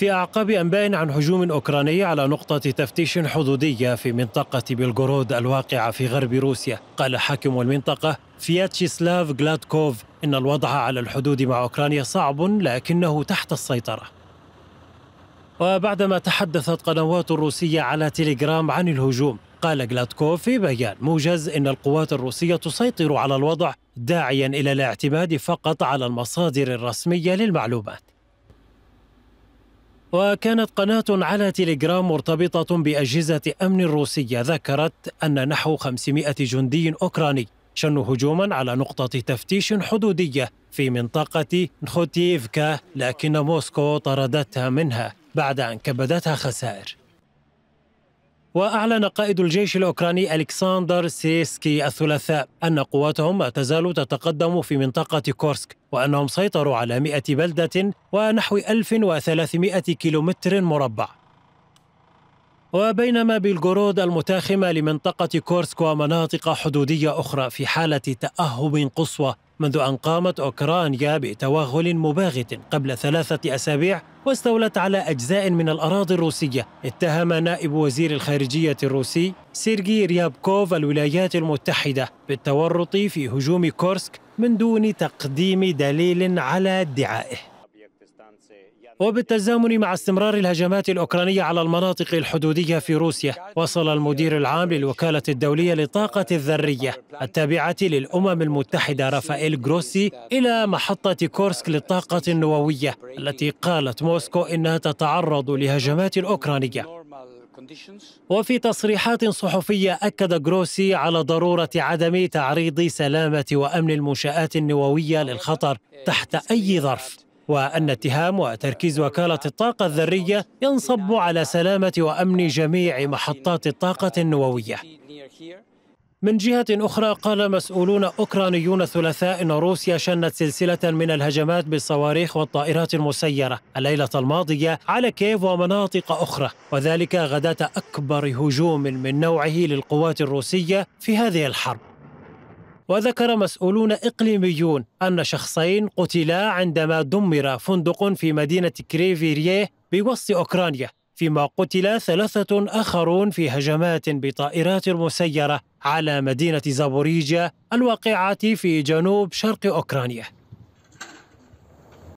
في أعقاب أنباء عن هجوم أوكراني على نقطة تفتيش حدودية في منطقة بلغورود الواقعة في غرب روسيا قال حاكم المنطقة فياتشيسلاف جلادكوف إن الوضع على الحدود مع أوكرانيا صعب لكنه تحت السيطرة وبعدما تحدثت قنوات روسية على تيليجرام عن الهجوم قال جلادكوف في بيان موجز ان القوات الروسيه تسيطر على الوضع داعيا الى الاعتماد فقط على المصادر الرسميه للمعلومات وكانت قناة على تيليجرام مرتبطة بأجهزة أمن روسية ذكرت أن نحو 500 جندي أوكراني شنوا هجوما على نقطة تفتيش حدودية في منطقة نخوتيفكا لكن موسكو طردتها منها بعد أن كبدتها خسائر وأعلن قائد الجيش الأوكراني ألكسندر سيسكي الثلاثاء أن قواتهم ما تزال تتقدم في منطقة كورسك وأنهم سيطروا على 100 بلدة ونحو 1300 كيلومتر مربع وبينما بلغورود المتاخمة لمنطقة كورسك ومناطق حدودية أخرى في حالة تأهب قصوى منذ أن قامت أوكرانيا بتوغل مباغت قبل ثلاثة أسابيع واستولت على أجزاء من الأراضي الروسية اتهم نائب وزير الخارجية الروسي سيرجي ريابكوف الولايات المتحدة بالتورط في هجوم كورسك من دون تقديم دليل على ادعائه وبالتزامن مع استمرار الهجمات الأوكرانية على المناطق الحدودية في روسيا وصل المدير العام للوكالة الدولية للطاقة الذرية التابعة للأمم المتحدة رافائيل جروسي إلى محطة كورسك للطاقة النووية التي قالت موسكو إنها تتعرض لهجمات أوكرانية وفي تصريحات صحفية أكد جروسي على ضرورة عدم تعريض سلامة وأمن المنشآت النووية للخطر تحت أي ظرف وأن اتهام وتركيز وكالة الطاقة الذرية ينصب على سلامة وأمن جميع محطات الطاقة النووية من جهة أخرى قال مسؤولون أوكرانيون الثلاثاء أن روسيا شنت سلسلة من الهجمات بالصواريخ والطائرات المسيرة الليلة الماضية على كييف ومناطق أخرى وذلك غداة أكبر هجوم من نوعه للقوات الروسية في هذه الحرب وذكر مسؤولون إقليميون أن شخصين قتلا عندما دمر فندق في مدينة كريفيريه بوسط أوكرانيا فيما قتل ثلاثة آخرون في هجمات بطائرات مسيرة على مدينة زابوريجيا الواقعة في جنوب شرق أوكرانيا